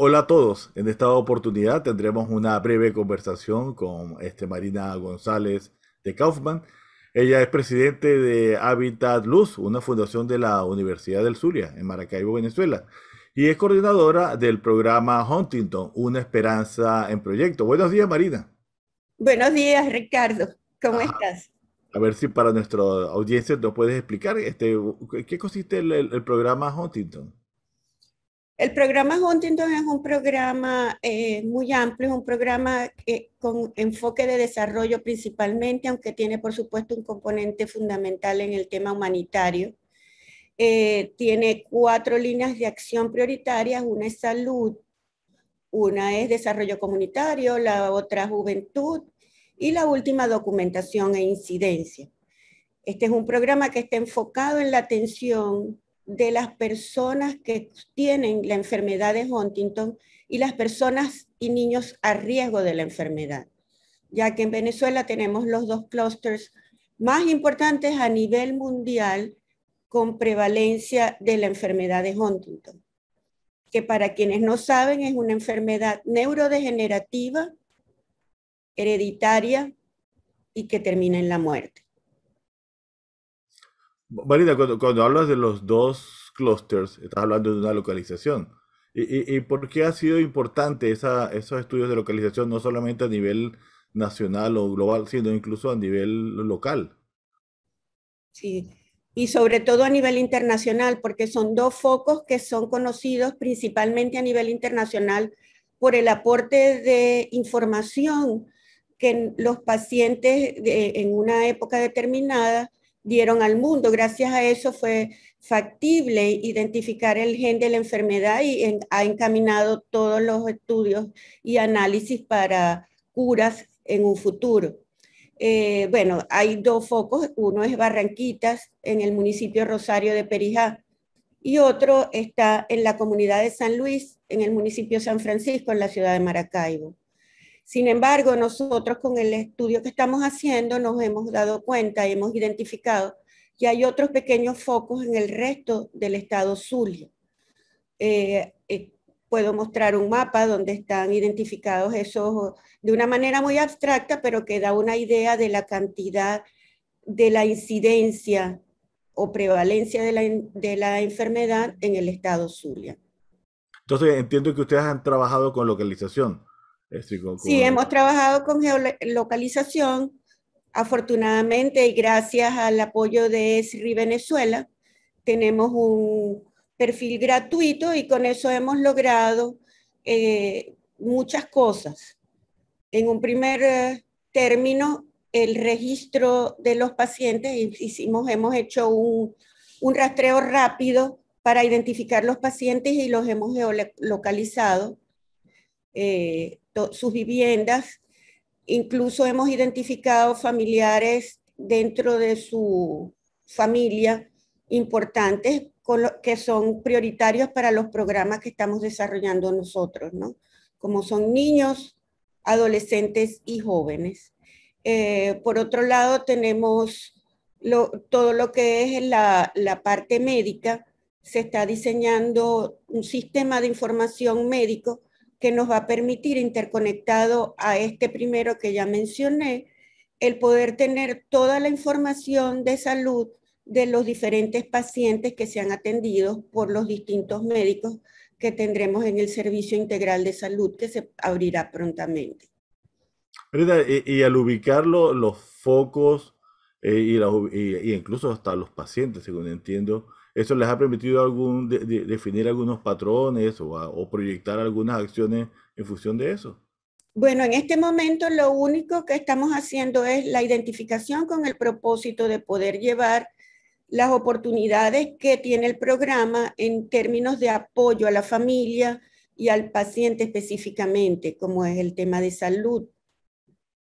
Hola a todos. En esta oportunidad tendremos una breve conversación con este, Marina González de Kaufman. Ella es presidente de Habitat Luz, una fundación de la Universidad del Zulia en Maracaibo, Venezuela, y es coordinadora del programa Huntington, una esperanza en proyecto. Buenos días, Marina. Buenos días, Ricardo. ¿Cómo estás? A ver si para nuestra audiencia nos puedes explicar este, qué consiste el programa Huntington. El programa Huntington es un programa eh, muy amplio, es un programa con enfoque de desarrollo principalmente, aunque tiene por supuesto un componente fundamental en el tema humanitario. Eh, tiene cuatro líneas de acción prioritarias, una es salud, una es desarrollo comunitario, la otra juventud y la última documentación e incidencia. Este es un programa que está enfocado en la atención de las personas que tienen la enfermedad de Huntington y las personas y niños a riesgo de la enfermedad, ya que en Venezuela tenemos los dos clústeres más importantes a nivel mundial con prevalencia de la enfermedad de Huntington, que para quienes no saben es una enfermedad neurodegenerativa, hereditaria y que termina en la muerte. Marina, cuando, hablas de los dos clusters, estás hablando de una localización. ¿Y, y, por qué ha sido importante esa, esos estudios de localización, no solamente a nivel nacional o global, sino incluso a nivel local? Sí, y sobre todo a nivel internacional, porque son dos focos que son conocidos principalmente a nivel internacional por el aporte de información que los pacientes en una época determinada dieron al mundo. Gracias a eso fue factible identificar el gen de la enfermedad y ha encaminado todos los estudios y análisis para curas en un futuro. Eh, bueno, hay dos focos, uno es Barranquitas en el municipio Rosario de Perijá y otro está en la comunidad de San Luis, en el municipio San Francisco, en la ciudad de Maracaibo. Sin embargo, nosotros con el estudio que estamos haciendo nos hemos dado cuenta y hemos identificado que hay otros pequeños focos en el resto del estado Zulia. Eh, eh, puedo mostrar un mapa donde están identificados esos de una manera muy abstracta, pero que da una idea de la cantidad de la incidencia o prevalencia de la, de la enfermedad en el estado Zulia. Entonces entiendo que ustedes han trabajado con localización Sí, hemos trabajado con geolocalización, afortunadamente y gracias al apoyo de SRI Venezuela, tenemos un perfil gratuito y con eso hemos logrado eh, muchas cosas. En un primer eh, término, el registro de los pacientes, hicimos, hemos hecho un, un rastreo rápido para identificar los pacientes y los hemos geolocalizado eh, sus viviendas. Incluso hemos identificado familiares dentro de su familia importantes que son prioritarios para los programas que estamos desarrollando nosotros, ¿no? Como son niños, adolescentes y jóvenes. Eh, por otro lado, tenemos todo lo que es la, la, parte médica. Se está diseñando un sistema de información médico que nos va a permitir, interconectado a este primero que ya mencioné, el poder tener toda la información de salud de los diferentes pacientes que sean atendidos por los distintos médicos que tendremos en el Servicio Integral de Salud que se abrirá prontamente. Y, y al ubicarlo, los focos eh, y, y, incluso hasta los pacientes, según entiendo, eso les ha permitido algún, definir algunos patrones o proyectar algunas acciones en función de eso. Bueno, en este momento lo único que estamos haciendo es la identificación con el propósito de poder llevar las oportunidades que tiene el programa en términos de apoyo a la familia y al paciente específicamente, como es el tema de salud,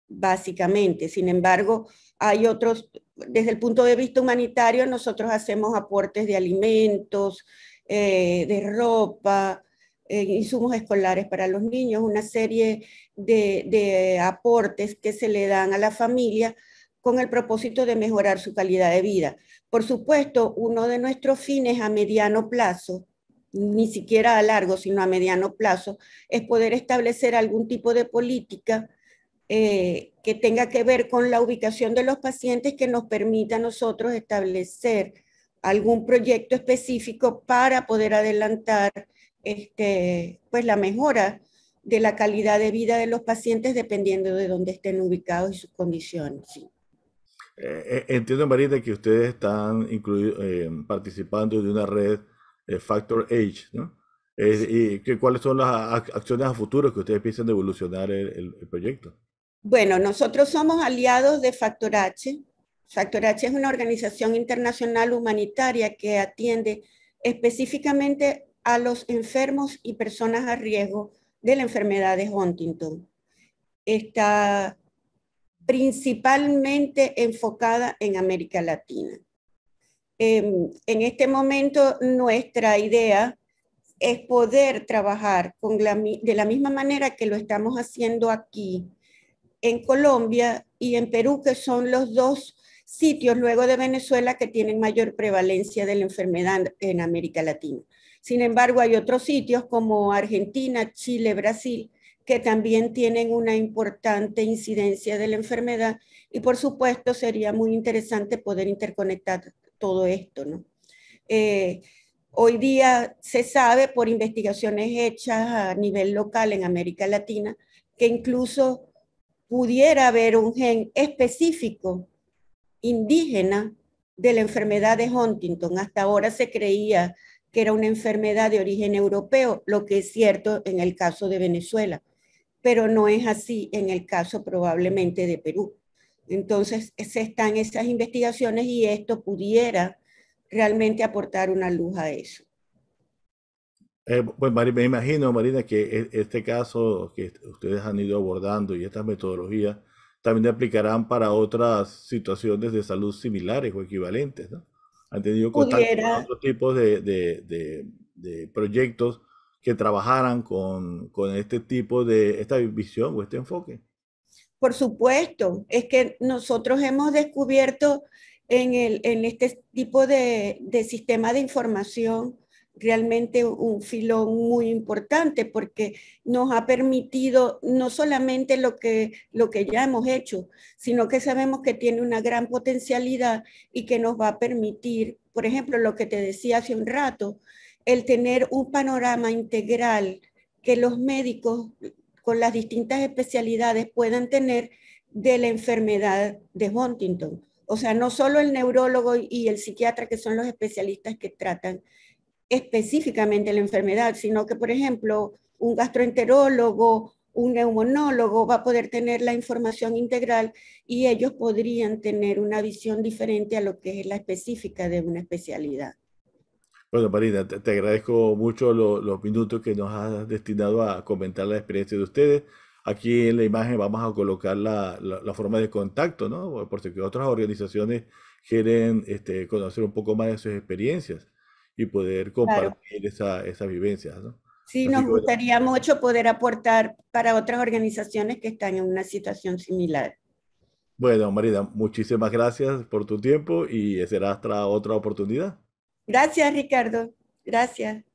básicamente. Sin embargo, hay otros desde el punto de vista humanitario, nosotros hacemos aportes de alimentos, eh, de ropa, eh, insumos escolares para los niños, una serie de, de aportes que se le dan a la familia con el propósito de mejorar su calidad de vida. Por supuesto, uno de nuestros fines a mediano plazo, ni siquiera a largo, sino a mediano plazo, es poder establecer algún tipo de política eh, que tenga que ver con la ubicación de los pacientes que nos permita a nosotros establecer algún proyecto específico para poder adelantar este, pues la mejora de la calidad de vida de los pacientes dependiendo de dónde estén ubicados y sus condiciones. Eh, eh, entiendo, Marita, que ustedes están participando de una red Factor Age, ¿no? ¿Y cuáles son las acciones a futuro que ustedes piensan de evolucionar el proyecto? Bueno, nosotros somos aliados de Factor H. Factor H es una organización internacional humanitaria que atiende específicamente a los enfermos y personas a riesgo de la enfermedad de Huntington. Está principalmente enfocada en América Latina. Em, en este momento nuestra idea es poder trabajar de la misma manera que lo estamos haciendo aquí en Colombia y en Perú, que son los dos sitios luego de Venezuela que tienen mayor prevalencia de la enfermedad en América Latina. Sin embargo, hay otros sitios como Argentina, Chile, Brasil, que también tienen una importante incidencia de la enfermedad y por supuesto sería muy interesante poder interconectar todo esto. ¿no? Eh, hoy día se sabe por investigaciones hechas a nivel local en América Latina que incluso pudiera haber un gen específico indígena de la enfermedad de Huntington. Hasta ahora se creía que era una enfermedad de origen europeo, lo que es cierto en el caso de Venezuela, pero no es así en el caso probablemente de Perú. Entonces, se están esas investigaciones y esto pudiera realmente aportar una luz a eso. Eh, pues me imagino, Marina, que e, este caso que ustedes han ido abordando y estas metodologías también aplicarán para otras situaciones de salud similares o equivalentes, ¿no? Han tenido contacto con otros tipos de, de, de, proyectos que trabajaran con, con, este tipo de, esta visión o este enfoque. Por supuesto, es que nosotros hemos descubierto en, el, en este tipo de, sistema de información realmente un filón muy importante porque nos ha permitido no solamente lo que, lo que ya hemos hecho, sino que sabemos que tiene una gran potencialidad y que nos va a permitir, por ejemplo, lo que te decía hace un rato, el tener un panorama integral que los médicos con las distintas especialidades puedan tener de la enfermedad de Huntington. O sea, no solo el neurólogo y el psiquiatra, que son los especialistas que tratan específicamente la enfermedad, sino que, por ejemplo, un gastroenterólogo, un neumonólogo va a poder tener la información integral y ellos podrían tener una visión diferente a lo que es la específica de una especialidad. Bueno, Marina, te, agradezco mucho los minutos que nos has destinado a comentar la experiencia de ustedes. Aquí en la imagen vamos a colocar la, forma de contacto, ¿no? Por otras organizaciones quieren este, conocer un poco más de sus experiencias y poder compartir esa, vivencia. vivencias. Sí, nos gustaría mucho poder aportar para otras organizaciones que están en una situación similar. Bueno, Marina, muchísimas gracias por tu tiempo y será otra oportunidad. Gracias, Ricardo. Gracias.